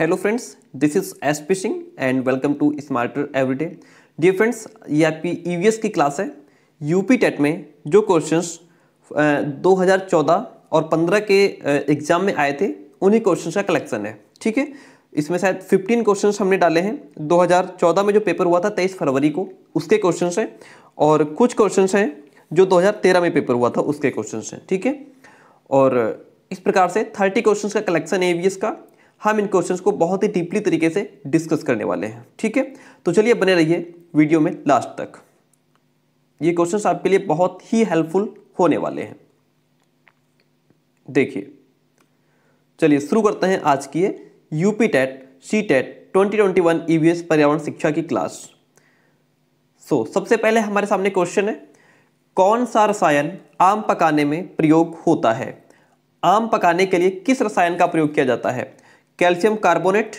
hello friends this is S P Singh and welcome to smarter everyday dear friends ये आपकी EVS e की class है UP TET में जो क्वेश्चंस 2014 और 15 के एग्ज़ाम में आए थे उन्हीं क्वेश्चंस का कलेक्शन है ठीक है इसमें शायद 15 क्वेश्चंस हमने डाले हैं 2014 में जो पेपर हुआ था 23 फरवरी को उसके क्वेश्चन हैं और कुछ क्वेश्चन हैं जो दो में पेपर हुआ था उसके क्वेश्चन हैं ठीक है और इस प्रकार से थर्टी क्वेश्चन का कलेक्शन है ई e का हम इन क्वेश्चंस को बहुत ही डीपली तरीके से डिस्कस करने वाले हैं ठीक है तो चलिए बने रहिए वीडियो में लास्ट तक ये क्वेश्चंस आपके लिए बहुत ही हेल्पफुल होने वाले हैं देखिए चलिए शुरू करते हैं आज की ये UP TET C TET twenty twenty one EVS पर्यावरण शिक्षा की क्लास सो so, सबसे पहले हमारे सामने क्वेश्चन है कौन सा रसायन आम पकाने में प्रयोग होता है आम पकाने के लिए किस रसायन का प्रयोग किया जाता है calcium carbonate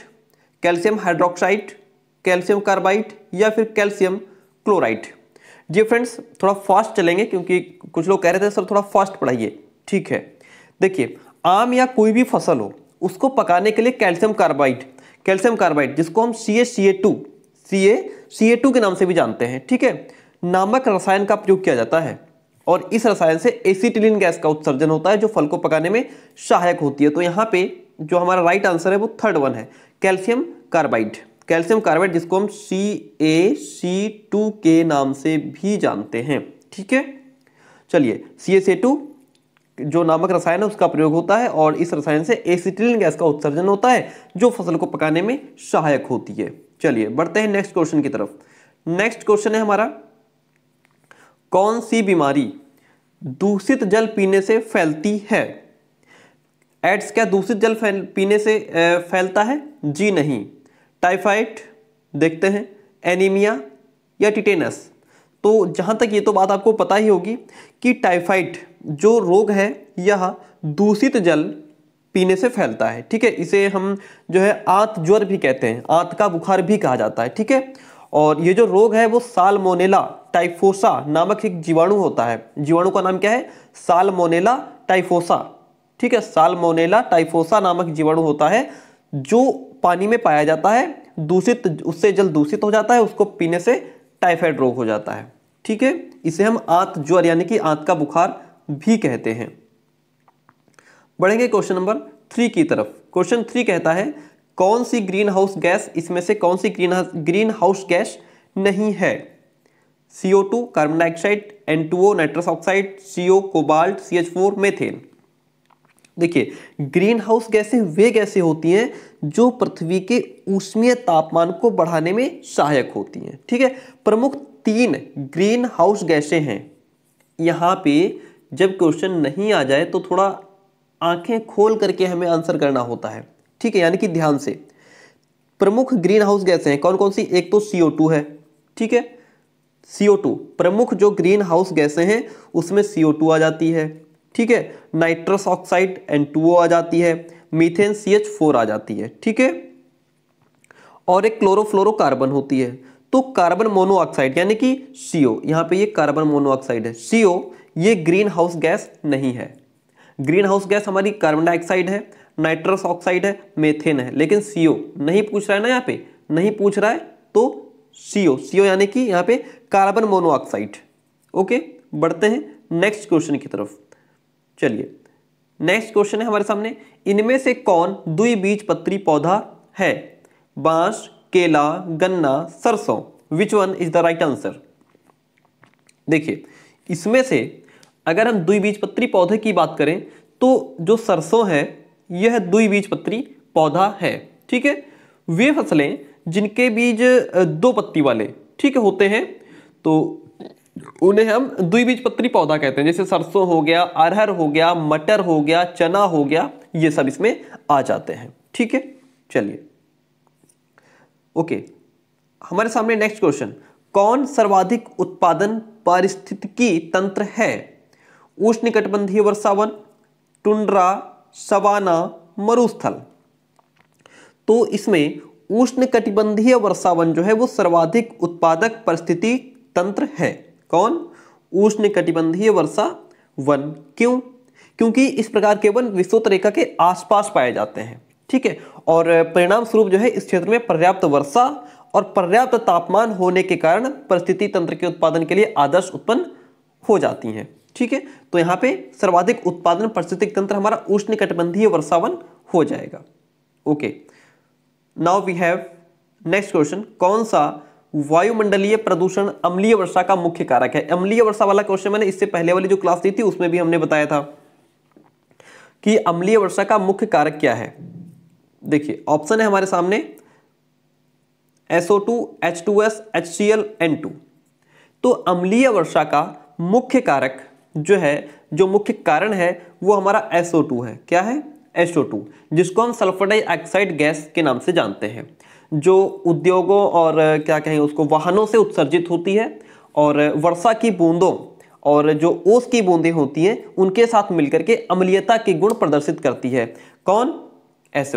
calcium hydroxide calcium carbide या फिर कैल्शियम क्लोराइड जी फ्रेंड्स थोड़ा फास्ट चलेंगे क्योंकि कुछ लोग कह रहे थे सर थोड़ा फास्ट पढ़ाइए ठीक है देखिए आम या कोई भी फसल हो उसको पकाने के लिए कैल्शियम कार्बाइड कैल्शियम कार्बाइड जिसको हम सी ए सी ए to C A C A to के नाम से भी जानते हैं ठीक है नामक रसायन का प्रयोग किया जाता है और इस रसायन से एसिटिलिन गैस का उत्सर्जन होता है जो फल को पकाने में सहायक होती है तो यहाँ पे जो हमारा राइट आंसर है वो थर्ड वन है कैल्शियम कार्बाइड कैल्शियम कार्बाइड जिसको हम सी ए सी टू के नाम से भी जानते हैं ठीक है चलिए सी ए सी टू जो नामक रसायन है उसका प्रयोग होता है और इस रसायन से एसिटिलिन गैस का उत्सर्जन होता है जो फसल को पकाने में सहायक होती है चलिए बढ़ते हैं नेक्स्ट क्वेश्चन की तरफ नेक्स्ट क्वेश्चन है हमारा कौन सी बीमारी दूषित जल पीने से फैलती है एड्स क्या दूषित जल फैल पीने से फैलता है जी नहीं टाइफाइड देखते हैं एनीमिया या टिटेनस तो जहाँ तक ये तो बात आपको पता ही होगी कि टाइफाइड जो रोग है यह दूषित जल पीने से फैलता है ठीक है इसे हम जो है आंत ज्वर भी कहते हैं आंत का बुखार भी कहा जाता है ठीक है और ये जो रोग है वो सालमोनेला टाइफोसा नामक एक जीवाणु होता है जीवाणु का नाम क्या है सालमोनेला टाइफोसा ठीक है मोनेला टाइफोसा नामक जीवाणु होता है जो पानी में पाया जाता है दूषित उससे जल दूषित हो जाता है उसको पीने से टाइफाइड रोग हो जाता है ठीक है इसे हम आंत ज्वर यानी कि आंत का बुखार भी कहते हैं बढ़ेंगे क्वेश्चन नंबर थ्री की तरफ क्वेश्चन थ्री कहता है कौन सी ग्रीन हाउस गैस इसमें से कौन सी ग्रीन ग्रीन हाउस गैस नहीं है CO2 carbon dioxide N2O nitrous oxide CO cobalt CH4 methane देखिए ग्रीन हाउस गैसें वे गैसें होती हैं जो पृथ्वी के ऊष्मीय तापमान को बढ़ाने में सहायक होती हैं ठीक है प्रमुख तीन ग्रीन हाउस गैसें हैं यहाँ पे जब क्वेश्चन नहीं आ जाए तो थोड़ा आंखें खोल करके हमें आंसर करना होता है ठीक है यानी कि ध्यान से प्रमुख ग्रीन हाउस गैसें हैं कौन कौन सी एक तो CO2 है ठीक है CO2 प्रमुख जो ग्रीन हाउस गैसें हैं उसमें CO2 आ जाती है ठीक है नाइट्रस ऑक्साइड एन टू आ जाती है मीथेन सी एच फोर आ जाती है ठीक है और एक क्लोरोफ्लोरोकार्बन होती है तो कार्बन मोनोऑक्साइड यानी कि सीओ यहाँ पे ये कार्बन मोनोऑक्साइड है सीओ ये ग्रीन हाउस गैस नहीं है ग्रीन हाउस गैस हमारी कार्बन डाइऑक्साइड है नाइट्रस ऑक्साइड है मेथेन है लेकिन सीओ नहीं पूछ रहा है ना यहाँ पे नहीं पूछ रहा है तो सीओ सीओ यानी कि यहाँ पे कार्बन मोनोऑक्साइड ओके बढ़ते हैं नेक्स्ट क्वेश्चन की तरफ चलिए नेक्स्ट क्वेश्चन है हमारे सामने इनमें से कौन दुई बीज पत्री पौधा है बांस केला गन्ना सरसों which one is the right answer देखिए इसमें से अगर हम दुई बीज पत्री पौधे की बात करें तो जो सरसों है यह दुई बीज पत्री पौधा है ठीक है वे फसलें जिनके बीज दो पत्ती वाले ठीक होते हैं तो उन्हें हम द्विबीजपत्री पौधा कहते हैं जैसे सरसों हो गया अरहर हो गया मटर हो गया चना हो गया ये सब इसमें आ जाते हैं ठीक है चलिए ओके हमारे सामने नेक्स्ट क्वेश्चन कौन सर्वाधिक उत्पादन पारिस्थितिकी तंत्र है उष्णकटिबंधीय वर्षावन टुंड्रा सवाना मरुस्थल तो इसमें उष्णकटिबंधीय वर्षावन जो है वो सर्वाधिक उत्पादक परिस्थिति तंत्र है कौन उष्ण कटिबंधीय वर्षा वन क्यों क्योंकि इस प्रकार के वन विषुवत रेखा के आसपास पाए जाते हैं ठीक है और परिणाम स्वरूप जो है इस क्षेत्र में पर्याप्त वर्षा और पर्याप्त तापमान होने के कारण परिस्थिति तंत्र के उत्पादन के लिए आदर्श उत्पन्न हो जाती हैं ठीक है तो यहाँ पे सर्वाधिक उत्पादन परिस्थिति तंत्र हमारा उष्ण कटिबंधीय वर्षावन हो जाएगा okay now we have next question कौन सा वायुमंडलीय प्रदूषण अम्लीय वर्षा का मुख्य कारक है अम्लीय वर्षा वाला क्वेश्चन मैंने इससे पहले वाली जो क्लास दी थी उसमें भी हमने बताया था कि अम्लीय वर्षा का मुख्य कारक क्या है देखिए ऑप्शन है हमारे सामने SO2, H2S, HCl, N2 तो अम्लीय वर्षा का मुख्य कारक जो है जो मुख्य कारण है वो हमारा SO2 है क्या है SO2 जिसको हम सल्फर डाइऑक्साइड गैस के नाम से जानते हैं जो उद्योगों और क्या कहें उसको वाहनों से उत्सर्जित होती है और वर्षा की बूंदों और जो ओस की बूंदें होती हैं उनके साथ मिलकर के अम्लीयता के गुण प्रदर्शित करती है कौन एस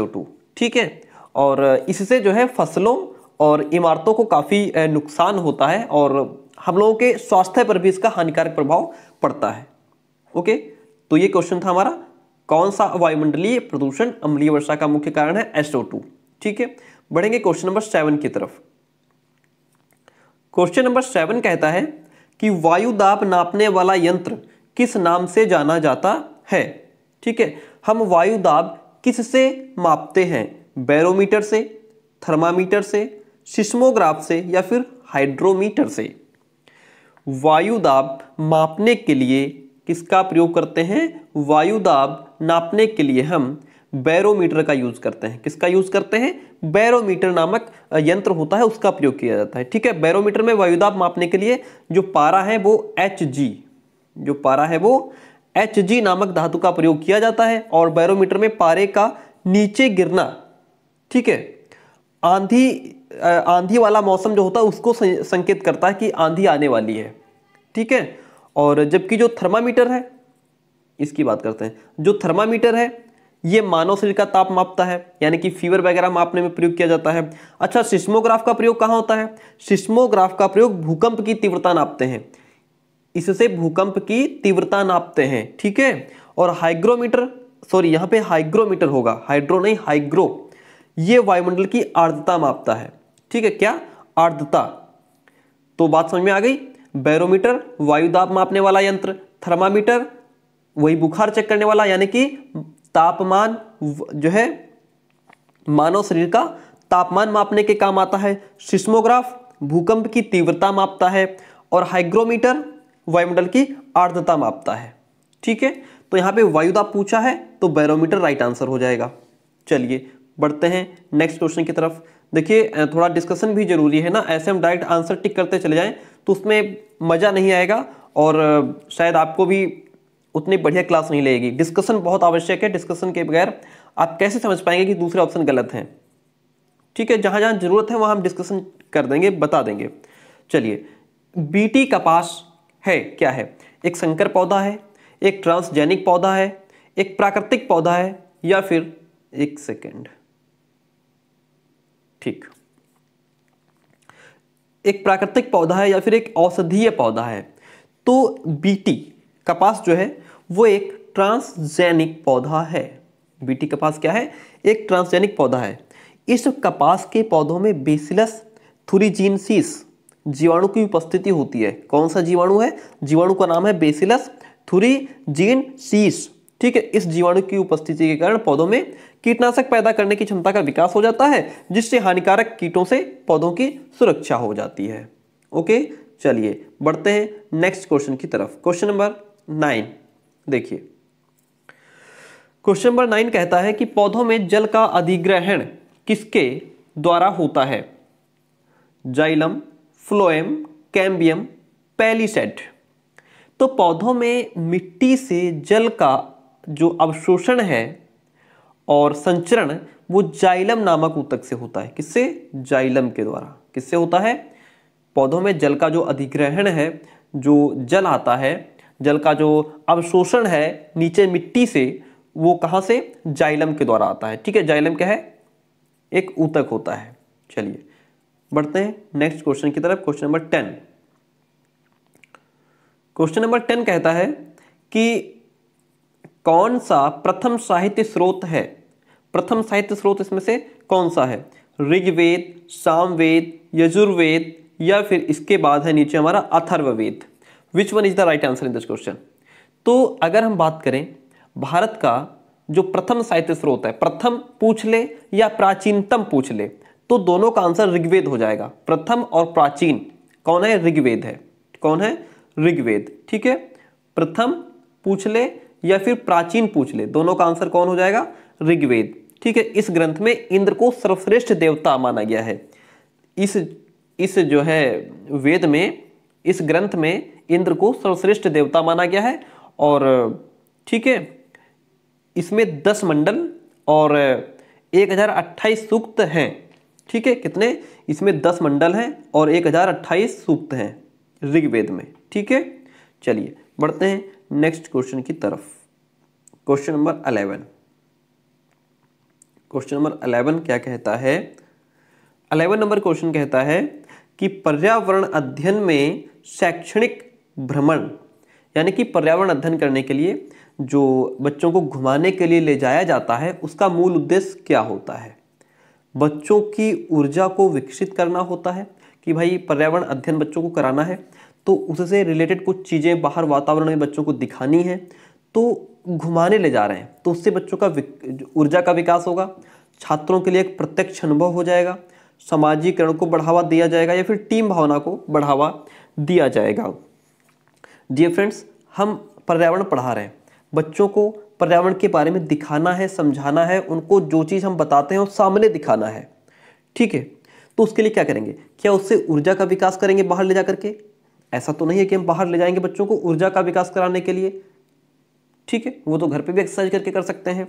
ठीक है और इससे जो है फसलों और इमारतों को काफ़ी नुकसान होता है और हम लोगों के स्वास्थ्य पर भी इसका हानिकारक प्रभाव पड़ता है ओके तो ये क्वेश्चन था हमारा कौन सा वायुमंडलीय प्रदूषण अम्लीय वर्षा का मुख्य कारण है एसओ ठीक है बढ़ेंगे क्वेश्चन नंबर सेवन की तरफ क्वेश्चन नंबर सेवन कहता है कि वायु दाब नापने वाला यंत्र किस नाम से जाना जाता है ठीक है हम वायु दाब किस से मापते हैं बैरोमीटर से थर्मामीटर से सिस्मोग्राफ से या फिर हाइड्रोमीटर से वायु दाब मापने के लिए किसका प्रयोग करते हैं वायु दाब नापने के लिए हम बैरोमीटर का यूज़ करते हैं किसका यूज़ करते हैं बैरोमीटर नामक यंत्र होता है उसका प्रयोग किया जाता है ठीक है बैरोमीटर में वायुदाब मापने के लिए जो पारा है वो एच जो पारा है वो एच नामक धातु का प्रयोग किया जाता है और बैरोमीटर में पारे का नीचे गिरना ठीक है आंधी आंधी वाला मौसम जो होता है उसको संकेत करता है कि आंधी आने वाली है ठीक है और जबकि जो थर्मामीटर है इसकी बात करते हैं जो थर्मामीटर है ये मानव शरीर का ताप मापता है यानी कि फीवर वगैरह मापने में प्रयोग किया जाता है अच्छा सिस्मोग्राफ का प्रयोग कहाँ होता है सिस्मोग्राफ का प्रयोग भूकंप की तीव्रता नापते हैं इससे भूकंप की तीव्रता नापते हैं ठीक है और हाइग्रोमीटर सॉरी यहाँ पे हाइग्रोमीटर होगा हाइड्रो नहीं हाइग्रो ये वायुमंडल की आर्द्रता मापता है ठीक है क्या आर्द्रता तो बात समझ में आ गई बैरोमीटर वायुदाप मापने वाला यंत्र थर्मामीटर वही बुखार चेक करने वाला यानी कि तापमान जो है मानव शरीर का तापमान मापने के काम आता है सिस्मोग्राफ भूकंप की तीव्रता मापता है और हाइग्रोमीटर वायुमंडल की आर्द्रता मापता है ठीक है तो यहाँ पे वायुदा पूछा है तो बैरोमीटर राइट आंसर हो जाएगा चलिए बढ़ते हैं नेक्स्ट क्वेश्चन की तरफ देखिए थोड़ा डिस्कशन भी जरूरी है ना ऐसे हम डायरेक्ट आंसर टिक करते चले जाएं तो उसमें मज़ा नहीं आएगा और शायद आपको भी उतनी बढ़िया क्लास नहीं लेगी डिस्कशन बहुत आवश्यक है डिस्कशन के बगैर आप कैसे समझ पाएंगे कि दूसरे ऑप्शन गलत हैं ठीक है जहां जहां ज़रूरत है वहां हम डिस्कशन कर देंगे बता देंगे चलिए बीटी कपास है क्या है एक संकर पौधा है एक ट्रांसजेनिक पौधा है एक प्राकृतिक पौधा है या फिर एक सेकेंड ठीक एक प्राकृतिक पौधा है या फिर एक औषधीय पौधा है तो बीटी कपास जो है वो एक ट्रांसजेनिक पौधा है बीटी कपास क्या है एक ट्रांसजेनिक पौधा है इस कपास के पौधों में बेसिलस थुरीजीनसिस जीवाणु की उपस्थिति होती है कौन सा जीवाणु है जीवाणु का नाम है बेसिलस थुरीजीनसिस ठीक है इस जीवाणु की उपस्थिति के कारण पौधों में कीटनाशक पैदा करने की क्षमता का विकास हो जाता है जिससे हानिकारक कीटों से पौधों की सुरक्षा हो जाती है ओके चलिए बढ़ते हैं नेक्स्ट क्वेश्चन की तरफ क्वेश्चन नंबर नाइन देखिए क्वेश्चन नंबर नाइन कहता है कि पौधों में जल का अधिग्रहण किसके द्वारा होता है जाइलम फ्लोएम कैम्बियम पैलीसेट तो पौधों में मिट्टी से जल का जो अवशोषण है और संचरण वो जाइलम नामक ऊतक से होता है किससे जाइलम के द्वारा किससे होता है पौधों में जल का जो अधिग्रहण है जो जल आता है जल का जो अवशोषण है नीचे मिट्टी से वो कहाँ से जाइलम के द्वारा आता है ठीक है जाइलम क्या है एक ऊतक होता है चलिए बढ़ते हैं नेक्स्ट क्वेश्चन की तरफ question number ten question number ten कहता है कि कौन सा प्रथम साहित्य स्रोत है प्रथम साहित्य स्रोत इसमें से कौन सा है ऋग्वेद सामवेद यजुर्वेद या फिर इसके बाद है नीचे हमारा Atharvaveda which one is the right answer in this question तो अगर हम बात करें भारत का जो प्रथम साहित्य स्रोत है प्रथम पूछ ले या प्राचीनतम पूछ ले तो दोनों का आंसर ऋग्वेद हो जाएगा प्रथम और प्राचीन कौन है ऋग्वेद है कौन है ऋग्वेद ठीक है प्रथम पूछ ले या फिर प्राचीन पूछ ले दोनों का आंसर कौन हो जाएगा ऋग्वेद ठीक है इस ग्रंथ में इंद्र को सर्वश्रेष्ठ देवता माना गया है इस इस जो है वेद में इस ग्रंथ में इंद्र को सर्वश्रेष्ठ देवता माना गया है और ठीक है इसमें दस मंडल और एक हज़ार अट्ठाईस सूक्त हैं ठीक है कितने इसमें दस मंडल हैं और एक हज़ार अट्ठाईस सूक्त हैं ऋग्वेद में ठीक है चलिए बढ़ते हैं नेक्स्ट क्वेश्चन की तरफ question number eleven question number eleven क्या कहता है अलेवन नंबर क्वेश्चन कहता है कि पर्यावरण अध्ययन में शैक्षणिक भ्रमण यानी कि पर्यावरण अध्ययन करने के लिए जो बच्चों को घुमाने के लिए ले जाया जाता है उसका मूल उद्देश्य क्या होता है बच्चों की ऊर्जा को विकसित करना होता है कि भाई पर्यावरण अध्ययन बच्चों को कराना है तो उससे रिलेटेड कुछ चीज़ें बाहर वातावरण में बच्चों को दिखानी है तो घुमाने ले जा रहे हैं तो उससे बच्चों का ऊर्जा का विकास होगा छात्रों के लिए एक प्रत्यक्ष अनुभव हो जाएगा सामाजिकरण को बढ़ावा दिया जाएगा या फिर टीम भावना को बढ़ावा दिया जाएगा जी फ्रेंड्स हम पर्यावरण पढ़ा रहे हैं बच्चों को पर्यावरण के बारे में दिखाना है समझाना है उनको जो चीज़ हम बताते हैं वो सामने दिखाना है ठीक है तो उसके लिए क्या करेंगे क्या उससे ऊर्जा का विकास करेंगे बाहर ले जा करके ऐसा तो नहीं है कि हम बाहर ले जाएंगे बच्चों को ऊर्जा का विकास कराने के लिए ठीक है वो तो घर पे भी एक्सरसाइज करके कर सकते हैं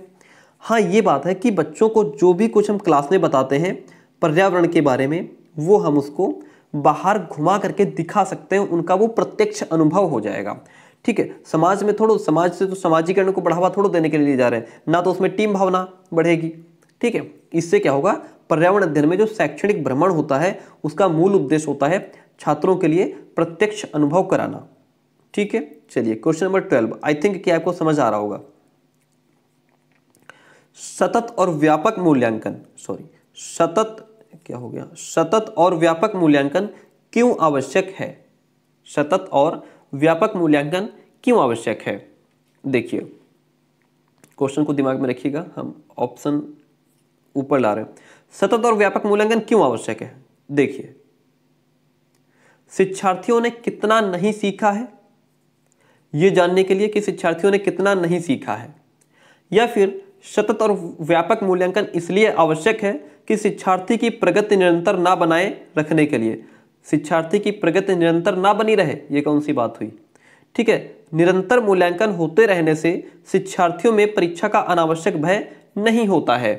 हाँ ये बात है कि बच्चों को जो भी कुछ हम क्लास में बताते हैं पर्यावरण के बारे में वो हम उसको बाहर घुमा करके दिखा सकते हैं उनका वो प्रत्यक्ष अनुभव हो जाएगा ठीक है समाज में थोड़ा समाज से तो समाजीकरण को बढ़ावा थोड़ा देने के लिए जा रहे हैं ना तो उसमें टीम भावना बढ़ेगी ठीक है इससे क्या होगा पर्यावरण अध्ययन में जो शैक्षणिक भ्रमण होता है उसका मूल उद्देश्य होता है छात्रों के लिए प्रत्यक्ष अनुभव कराना ठीक है चलिए question number twelve I think कि आपको समझ आ रहा होगा सतत और व्यापक मूल्यांकन सॉरी सतत क्या हो गया सतत और व्यापक मूल्यांकन क्यों आवश्यक है सतत और व्यापक मूल्यांकन क्यों आवश्यक है देखिए क्वेश्चन को दिमाग में रखिएगा हम ऑप्शन ऊपर ला रहे हैं सतत और व्यापक मूल्यांकन क्यों आवश्यक है देखिए शिक्षार्थियों ने कितना नहीं सीखा है यह जानने के लिए कि शिक्षार्थियों ने कितना नहीं सीखा है या फिर सतत और व्यापक मूल्यांकन इसलिए आवश्यक है कि शिक्षार्थी की प्रगति निरंतर ना बनाए रखने के लिए शिक्षार्थी की प्रगति निरंतर ना बनी रहे ये कौन सी बात हुई ठीक है निरंतर मूल्यांकन होते रहने से शिक्षार्थियों में परीक्षा का अनावश्यक भय नहीं होता है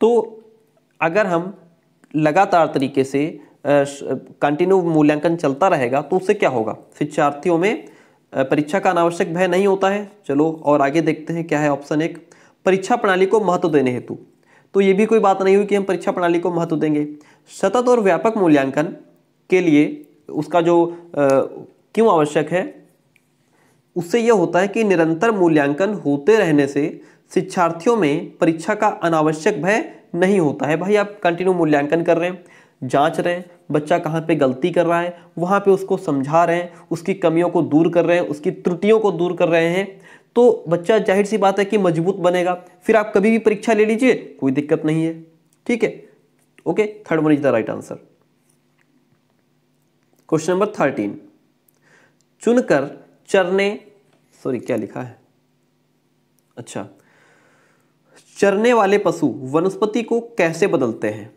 तो अगर हम लगातार तरीके से कंटिन्यू मूल्यांकन चलता रहेगा तो उससे क्या होगा शिक्षार्थियों में परीक्षा का अनावश्यक भय नहीं होता है चलो और आगे देखते हैं क्या है ऑप्शन एक परीक्षा प्रणाली को महत्व देने हेतु तो ये भी कोई बात नहीं हुई कि हम परीक्षा प्रणाली को महत्व देंगे सतत और व्यापक मूल्यांकन के लिए उसका जो क्यों आवश्यक है उससे यह होता है कि निरंतर मूल्यांकन होते रहने से शिक्षार्थियों में परीक्षा का अनावश्यक भय नहीं होता है भाई आप कंटिन्यू मूल्यांकन कर रहे हैं जांच रहे हैं बच्चा कहाँ पे गलती कर रहा है वहाँ पे उसको समझा रहे हैं उसकी कमियों को दूर कर रहे हैं उसकी त्रुटियों को दूर कर रहे हैं तो बच्चा जाहिर सी बात है कि मजबूत बनेगा फिर आप कभी भी परीक्षा ले लीजिए कोई दिक्कत नहीं है ठीक है okay third one is the right answer question number thirteen चुनकर चरने सॉरी क्या लिखा है अच्छा चरने वाले पशु वनस्पति को कैसे बदलते हैं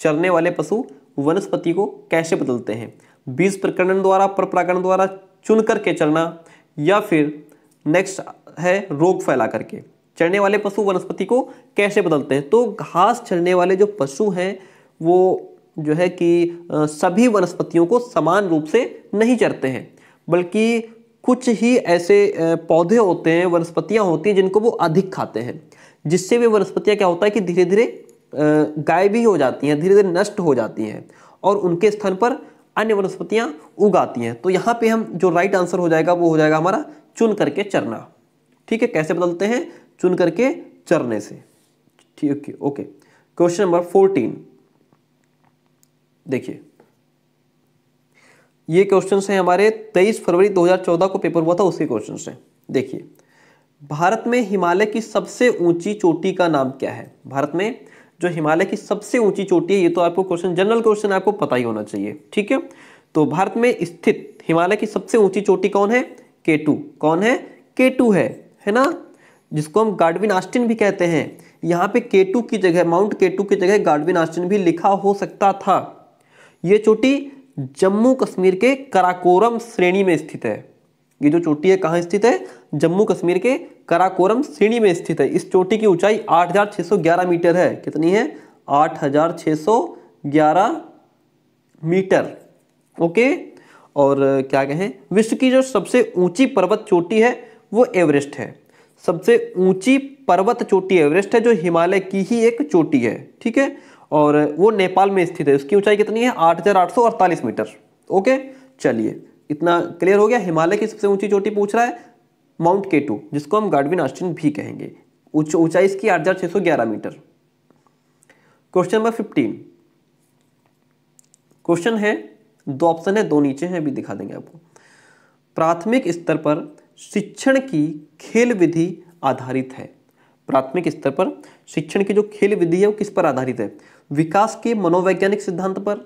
चरने वाले पशु वनस्पति को कैसे बदलते हैं बीज प्रकरण द्वारा परपरागण द्वारा चुन करके चलना या फिर नेक्स्ट है रोग फैला करके चढ़ने वाले पशु वनस्पति को कैसे बदलते हैं तो घास चढ़ने वाले जो पशु हैं वो जो है कि सभी वनस्पतियों को समान रूप से नहीं चढ़ते हैं बल्कि कुछ ही ऐसे पौधे होते हैं वनस्पतियाँ होती हैं जिनको वो अधिक खाते हैं जिससे वे वनस्पतियाँ क्या होता है कि धीरे धीरे गाय भी हो जाती हैं धीरे धीरे नष्ट हो जाती हैं और उनके स्थान पर अन्य वनस्पतियाँ उगाती हैं तो यहाँ पे हम जो राइट आंसर हो जाएगा वो हो जाएगा हमारा चुन करके चरना ठीक है कैसे बदलते हैं चुन करके चरने से ठीक है ओके क्वेश्चन नंबर फोर्टीन देखिए ये क्वेश्चन है हमारे 23 फरवरी 2014 को पेपर हुआ था उसके क्वेश्चन है देखिए भारत में हिमालय की सबसे ऊंची चोटी का नाम क्या है भारत में जो हिमालय की सबसे ऊंची चोटी है ये तो आपको क्वेश्चन जनरल क्वेश्चन आपको पता ही होना चाहिए ठीक है तो भारत में स्थित हिमालय की सबसे ऊंची चोटी कौन है के टू कौन है के टू है है ना जिसको हम गार्डविन आस्टिन भी कहते हैं यहाँ पे के टू की जगह माउंट के टू की जगह गार्डविन आस्टिन भी लिखा हो सकता था ये चोटी जम्मू कश्मीर के कराकोरम श्रेणी में स्थित है ये जो चोटी है कहाँ स्थित है जम्मू कश्मीर के कराकोरम श्रेणी में स्थित है इस चोटी की ऊंचाई 8,611 मीटर है कितनी है 8,611 मीटर ओके और क्या कहें विश्व की जो सबसे ऊंची पर्वत चोटी है वो एवरेस्ट है सबसे ऊंची पर्वत चोटी एवरेस्ट है जो हिमालय की ही एक चोटी है ठीक है और वो नेपाल में स्थित है उसकी ऊंचाई कितनी है अड़तालीस मीटर ओके चलिए इतना क्लियर हो गया हिमालय की सबसे ऊंची चोटी पूछ रहा है माउंट केटू जिसको हम गार्डविन आस्टिन भी कहेंगे ऊंचाई इसकी ग्यारह मीटर क्वेश्चन नंबर 15 क्वेश्चन है दो ऑप्शन है दो नीचे हैं अभी दिखा देंगे आपको प्राथमिक स्तर पर शिक्षण की खेल विधि आधारित है प्राथमिक स्तर पर शिक्षण की जो खेल विधि है वो किस पर आधारित है विकास के मनोवैज्ञानिक सिद्धांत पर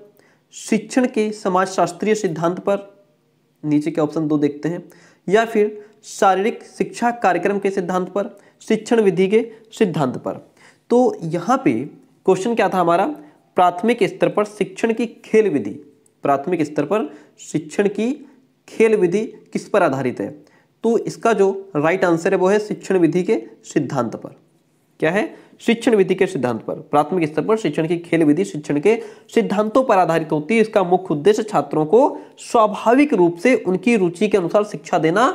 शिक्षण के समाजशास्त्रीय सिद्धांत पर नीचे के ऑप्शन दो देखते हैं या फिर शारीरिक शिक्षा कार्यक्रम के सिद्धांत पर शिक्षण विधि के सिद्धांत पर तो यहाँ पे क्वेश्चन क्या था हमारा प्राथमिक स्तर पर शिक्षण की खेल विधि प्राथमिक स्तर पर शिक्षण की खेल विधि किस पर आधारित है तो इसका जो राइट आंसर है वो है शिक्षण विधि के सिद्धांत पर क्या है शिक्षण विधि के सिद्धांत पर प्राथमिक स्तर पर शिक्षण की खेल विधि शिक्षण के सिद्धांतों पर आधारित होती है इसका मुख्य उद्देश्य छात्रों को स्वाभाविक रूप से उनकी रुचि के अनुसार शिक्षा देना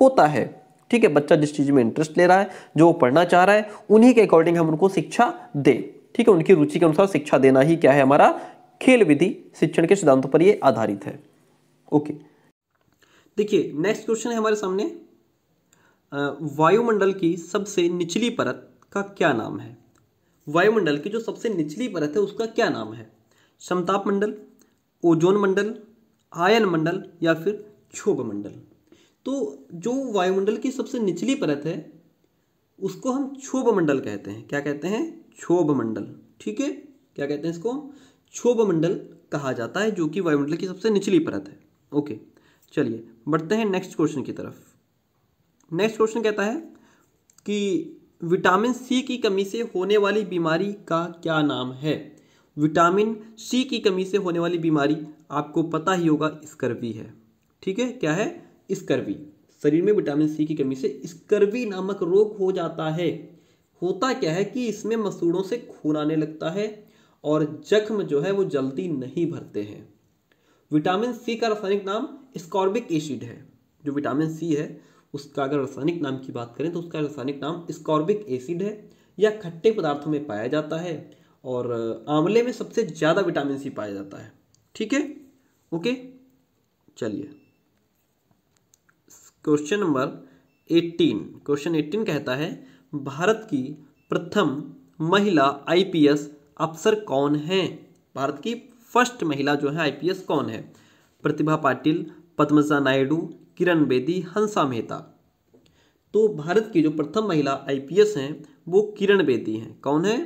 होता है ठीक है बच्चा जिस चीज़ में इंटरेस्ट ले रहा है जो पढ़ना चाह रहा है उन्हीं के अकॉर्डिंग हम उनको शिक्षा दें ठीक है उनकी रुचि के अनुसार शिक्षा देना ही क्या है हमारा खेल विधि शिक्षण के सिद्धांतों पर यह आधारित है ओके देखिए नेक्स्ट क्वेश्चन है हमारे सामने वायुमंडल की सबसे निचली परत का क्या नाम है वायुमंडल की जो सबसे निचली परत है उसका क्या नाम है समताप मंडल ओजोन मंडल आयन मंडल या फिर क्षोभ मंडल तो जो वायुमंडल की सबसे निचली परत है उसको हम क्षोभ मंडल कहते हैं क्या कहते हैं क्षोभ मंडल ठीक है क्या कहते हैं इसको क्षोभमंडल कहा जाता है जो कि वायुमंडल की सबसे निचली परत है ओके चलिए बढ़ते हैं नेक्स्ट क्वेश्चन की तरफ नेक्स्ट क्वेश्चन कहता है कि विटामिन सी की कमी से होने वाली बीमारी का क्या नाम है विटामिन सी की कमी से होने वाली बीमारी आपको पता ही होगा स्कर्वी है ठीक है क्या है स्कर्वी शरीर में विटामिन सी की कमी से स्कर्वी नामक रोग हो जाता है होता क्या है कि इसमें मसूड़ों से खून आने लगता है और जख्म जो है वो जल्दी नहीं भरते हैं विटामिन सी का रासायनिक नाम स्कॉर्बिक एसिड है जो विटामिन सी है उसका अगर रासायनिक नाम की बात करें तो उसका रासायनिक नाम स्कॉर्बिक एसिड है या खट्टे पदार्थों में पाया जाता है और आंवले में सबसे ज़्यादा विटामिन सी पाया जाता है ठीक है ओके चलिए क्वेश्चन नंबर 18 क्वेश्चन 18 कहता है भारत की प्रथम महिला आईपीएस अफसर कौन हैं भारत की फर्स्ट महिला जो है आईपीएस कौन है प्रतिभा पाटिल पद्मजा नायडू किरण बेदी हंसा मेहता तो भारत की जो प्रथम महिला आईपीएस हैं वो किरण बेदी हैं कौन है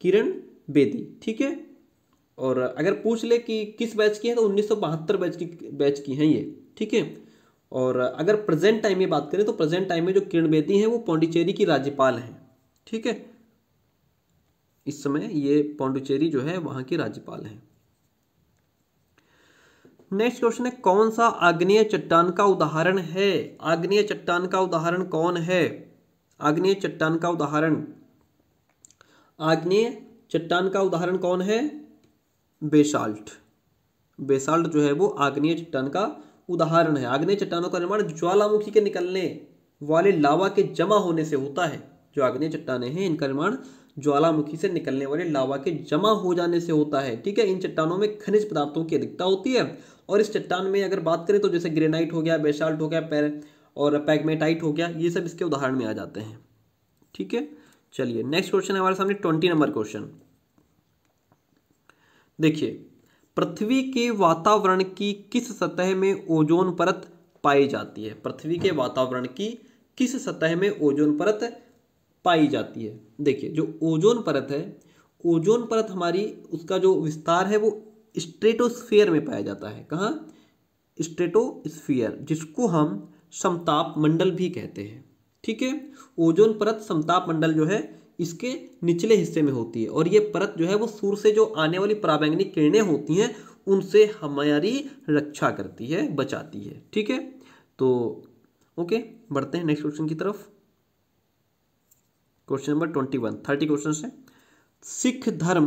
किरण बेदी ठीक है और अगर पूछ ले कि किस बैच की है तो उन्नीस बैच की बैच की हैं ये ठीक है और अगर प्रेजेंट टाइम में बात करें तो प्रेजेंट टाइम में जो किरण बेदी हैं वो पौंडीचेरी की राज्यपाल हैं ठीक है इस समय ये पौंडुचेरी जो है वहां के राज्यपाल हैं नेक्स्ट क्वेश्चन है कौन सा आग्नेय चट्टान का उदाहरण है आग्नेय चट्टान का उदाहरण कौन है आग्नेय चट्टान का उदाहरण आग्नेय चट्टान का उदाहरण कौन है बेसाल्ट बेसाल्ट जो है वो आग्नेय चट्टान का उदाहरण है आग्नेय चट्टानों का निर्माण ज्वालामुखी के निकलने वाले लावा के जमा होने से होता है जो आग्नेय चट्टाने हैं इनका निर्माण ज्वालामुखी से निकलने वाले लावा के जमा हो जाने से होता है ठीक है इन चट्टानों में खनिज पदार्थों की अधिकता होती है और इस चट्टान में अगर बात करें तो जैसे ग्रेनाइट हो गया बेसाल्ट हो गया पैर और पैगमेटाइट हो गया ये सब इसके उदाहरण में आ जाते हैं ठीक है चलिए नेक्स्ट क्वेश्चन हमारे सामने ट्वेंटी नंबर क्वेश्चन देखिए पृथ्वी के वातावरण की किस सतह में ओजोन परत पाई जाती है पृथ्वी के वातावरण की किस सतह में ओजोन परत पाई जाती है देखिए जो ओजोन परत है ओजोन परत हमारी उसका जो विस्तार है वो स्ट्रेटोस्फीयर में पाया जाता है कहाँ स्ट्रेटोस्फीयर जिसको हम समताप मंडल भी कहते हैं ठीक है ओजोन परत समताप मंडल जो है इसके निचले हिस्से में होती है और ये परत जो है वो सूर्य से जो आने वाली प्राबैंगनी किरणें होती हैं उनसे हमारी रक्षा करती है बचाती है ठीक है तो ओके बढ़ते हैं नेक्स्ट क्वेश्चन की तरफ question number twenty one thirty question है सिख धर्म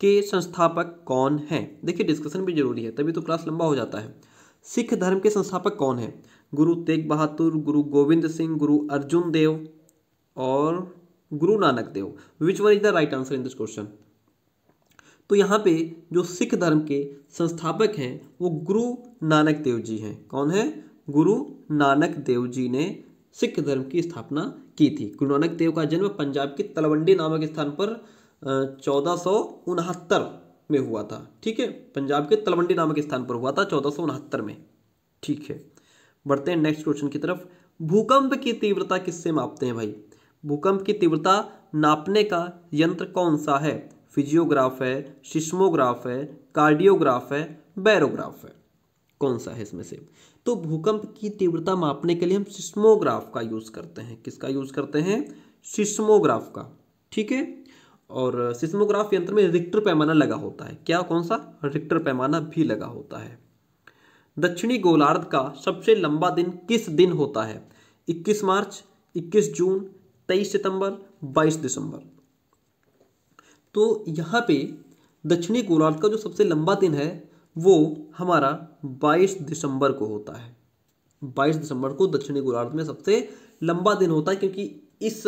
के संस्थापक कौन है देखिए डिस्कशन भी जरूरी है तभी तो क्लास लंबा हो जाता है सिख धर्म के संस्थापक कौन है गुरु तेग बहादुर गुरु गोविंद सिंह गुरु अर्जुन देव और Guru Nanak Dev which one is the right answer in this question तो यहाँ पे जो सिख धर्म के संस्थापक हैं वो गुरु नानक देव जी हैं कौन है गुरु नानक देव जी ने सिख धर्म की स्थापना की थी गुरु नानक देव का जन्म पंजाब के तलवंडी नामक स्थान पर चौदह में हुआ था ठीक है पंजाब के तलवंडी नामक स्थान पर हुआ था चौदह में ठीक है बढ़ते हैं नेक्स्ट क्वेश्चन की तरफ भूकंप की तीव्रता किससे मापते हैं भाई भूकंप की तीव्रता नापने का यंत्र कौन सा है फिजियोग्राफ है सिस्मोग्राफ है कार्डियोग्राफ है बैरोग्राफ है कौन सा है इसमें से तो भूकंप की तीव्रता मापने के लिए हम सिस्मोग्राफ का यूज़ करते हैं किसका यूज़ करते हैं सिस्मोग्राफ का ठीक है और सिस्मोग्राफ यंत्र में रिक्टर पैमाना लगा होता है क्या कौन सा रिक्टर पैमाना भी लगा होता है दक्षिणी गोलार्ध का सबसे लंबा दिन किस दिन होता है 21 मार्च 21 जून 23 सितंबर 22 दिसंबर तो यहाँ पे दक्षिणी गोलार्ध का जो सबसे लंबा दिन है वो हमारा 22 दिसंबर को होता है 22 दिसंबर को दक्षिणी गोलार्ध में सबसे लंबा दिन होता है क्योंकि इस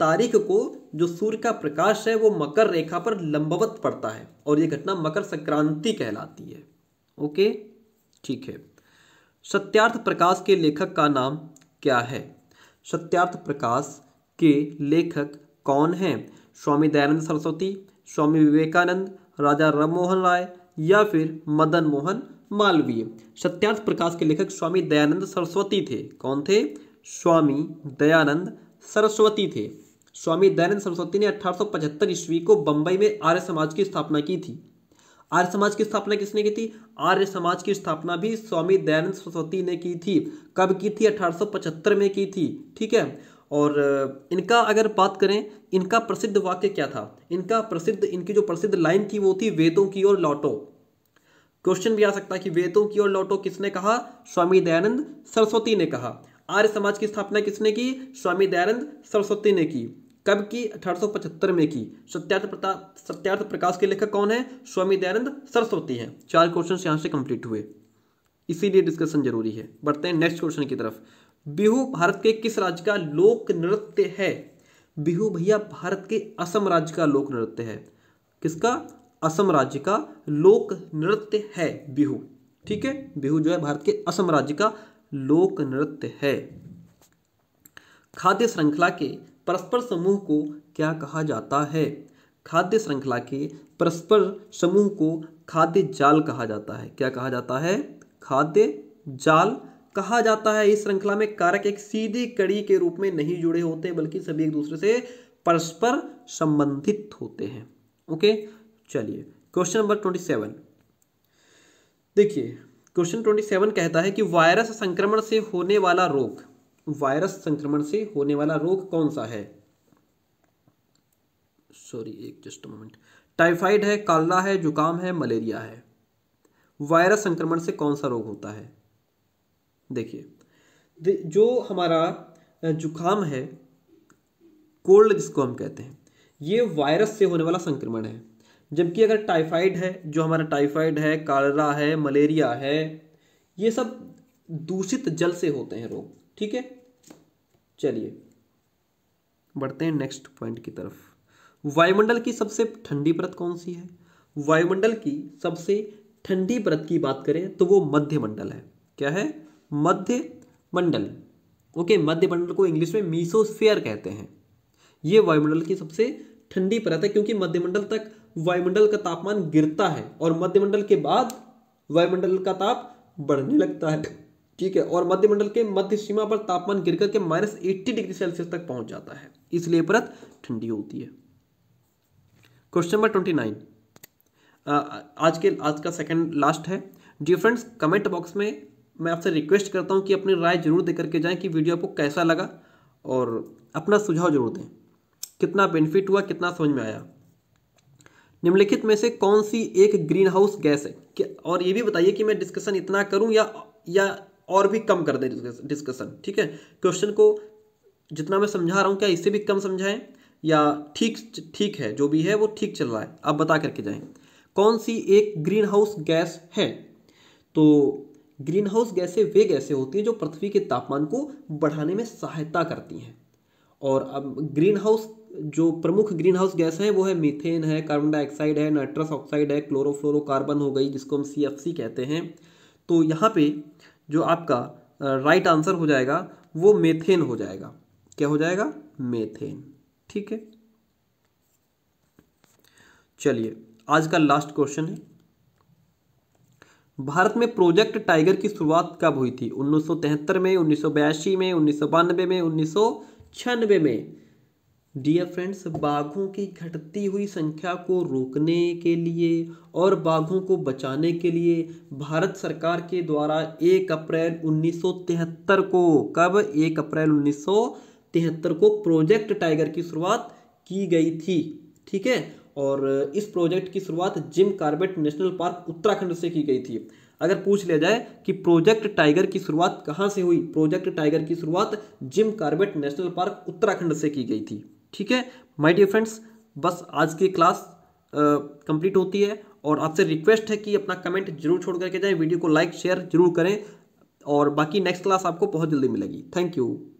तारीख को जो सूर्य का प्रकाश है वो मकर रेखा पर लंबवत पड़ता है और ये घटना मकर संक्रांति कहलाती है ओके ठीक है सत्यार्थ प्रकाश के लेखक का नाम क्या है सत्यार्थ प्रकाश के लेखक कौन हैं स्वामी दयानंद सरस्वती स्वामी विवेकानंद राजा राममोहन राय या फिर मदन मोहन मालवीय सत्यार्थ प्रकाश के लेखक स्वामी दयानंद सरस्वती थे कौन थे स्वामी दयानंद सरस्वती थे स्वामी दयानंद सरस्वती ने अठारह ईस्वी को बंबई में आर्य समाज की स्थापना की थी आर्य समाज की स्थापना किसने की थी आर्य समाज की स्थापना भी स्वामी दयानंद सरस्वती ने की थी कब की थी अठारह में की थी ठीक है और इनका अगर बात करें इनका प्रसिद्ध वाक्य क्या था इनका प्रसिद्ध इनकी जो प्रसिद्ध लाइन थी वो थी वेदों की ओर लौटो क्वेश्चन भी आ सकता है कि वेदों की ओर लौटो किसने कहा स्वामी दयानंद सरस्वती ने कहा आर्य समाज की स्थापना किसने की स्वामी दयानंद सरस्वती ने की कब की अठारह में की सत्यार्थ प्रता सत्यार्थ प्रकाश के लेखक कौन है स्वामी दयानंद सरस्वती हैं चार क्वेश्चन यहाँ से कंप्लीट हुए इसीलिए डिस्कशन जरूरी है बढ़ते हैं नेक्स्ट क्वेश्चन की तरफ बिहू भारत के किस राज्य का लोक नृत्य है बिहू भैया भारत के असम राज्य का लोक नृत्य है किसका असम राज्य का लोक नृत्य है बिहू ठीक है बिहू जो है भारत के असम राज्य का लोक नृत्य है खाद्य श्रृंखला के परस्पर समूह को क्या कहा जाता है खाद्य श्रृंखला के परस्पर समूह को खाद्य जाल कहा जाता है क्या कहा जाता है खाद्य जाल कहा जाता है इस श्रृंखला में कारक एक सीधी कड़ी के रूप में नहीं जुड़े होते बल्कि सभी एक दूसरे से परस्पर संबंधित होते हैं ओके चलिए क्वेश्चन नंबर ट्वेंटी सेवन देखिए क्वेश्चन ट्वेंटी सेवन कहता है कि वायरस संक्रमण से होने वाला रोग वायरस संक्रमण से होने वाला रोग कौन सा है सॉरी एक जस्ट मोमेंट टाइफाइड है कालरा है जुकाम है मलेरिया है वायरस संक्रमण से कौन सा रोग होता है देखिए जो हमारा जुकाम है कोल्ड जिसको हम कहते हैं ये वायरस से होने वाला संक्रमण है जबकि अगर टाइफाइड है जो हमारा टाइफाइड है कालरा है मलेरिया है ये सब दूषित जल से होते हैं रोग ठीक है चलिए बढ़ते हैं नेक्स्ट पॉइंट की तरफ वायुमंडल की सबसे ठंडी परत कौन सी है वायुमंडल की सबसे ठंडी परत की बात करें तो वो मध्यमंडल है क्या है मध्य मंडल ओके मध्य मंडल को इंग्लिश में मीसोस्फेयर कहते हैं ये वायुमंडल की सबसे ठंडी परत है क्योंकि मध्यमंडल तक वायुमंडल का तापमान गिरता है और मध्यमंडल के बाद वायुमंडल का ताप बढ़ने लगता है ठीक है और मध्यमंडल के मध्य सीमा पर तापमान गिर करके माइनस एट्टी डिग्री सेल्सियस तक पहुंच जाता है इसलिए परत ठंडी होती है क्वेश्चन नंबर ट्वेंटी नाइन आज के आज का सेकंड लास्ट है डिफ्रेंड्स कमेंट बॉक्स में मैं आपसे रिक्वेस्ट करता हूँ कि अपनी राय जरूर दे करके जाएँ कि वीडियो आपको कैसा लगा और अपना सुझाव जरूर दें कितना बेनिफिट हुआ कितना समझ में आया निम्नलिखित में से कौन सी एक ग्रीन हाउस गैस है कि और ये भी बताइए कि मैं डिस्कशन इतना करूँ या या और भी कम कर दें डिस्कशन ठीक है क्वेश्चन को जितना मैं समझा रहा हूँ क्या इससे भी कम समझाएं या ठीक ठीक है जो भी है वो ठीक चल रहा है आप बता करके जाएं कौन सी एक ग्रीन हाउस गैस है तो ग्रीन हाउस गैसें वे गैसें होती हैं जो पृथ्वी के तापमान को बढ़ाने में सहायता करती हैं और अब ग्रीन हाउस जो प्रमुख ग्रीन हाउस गैस है वो है मीथेन है कार्बन डाइऑक्साइड है नाइट्रस ऑक्साइड है क्लोरोफ्लोरोकार्बन हो गई जिसको हम सी कहते हैं तो यहाँ पे जो आपका राइट आंसर हो जाएगा वो मेथेन हो जाएगा क्या हो जाएगा मेथेन ठीक है चलिए आज का लास्ट क्वेश्चन है भारत में प्रोजेक्ट टाइगर की शुरुआत कब हुई थी तिहत्तर में उन्नीस में उन्नीस में उन्नीस में डियर फ्रेंड्स बाघों की घटती हुई संख्या को रोकने के लिए और बाघों को बचाने के लिए भारत सरकार के द्वारा 1 अप्रैल 1973 को कब 1 अप्रैल 1973 को प्रोजेक्ट टाइगर की शुरुआत की गई थी ठीक है और इस प्रोजेक्ट की शुरुआत Jim Corbett National Park Uttarakhand से की गई थी अगर पूछ लिया जाए कि प्रोजेक्ट टाइगर की शुरुआत कहाँ से हुई प्रोजेक्ट टाइगर की शुरुआत Jim Corbett National Park Uttarakhand से की गई थी ठीक है माय डियर फ्रेंड्स बस आज की क्लास कंप्लीट होती है और आपसे रिक्वेस्ट है कि अपना कमेंट जरूर छोड़ करके जाएँ वीडियो को लाइक शेयर जरूर करें और बाकी नेक्स्ट क्लास आपको बहुत जल्दी मिलेगी थैंक यू